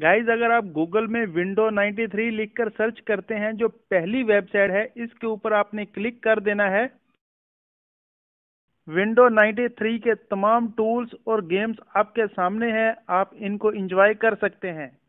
guys अगर आप Google में विंडो 93 लिखकर सर्च करते हैं जो पहली वेबसाइट है इसके ऊपर आपने क्लिक कर देना है विंडो 93 के तमाम टूल्स और गेम्स आपके सामने हैं आप इनको एंजॉय कर सकते हैं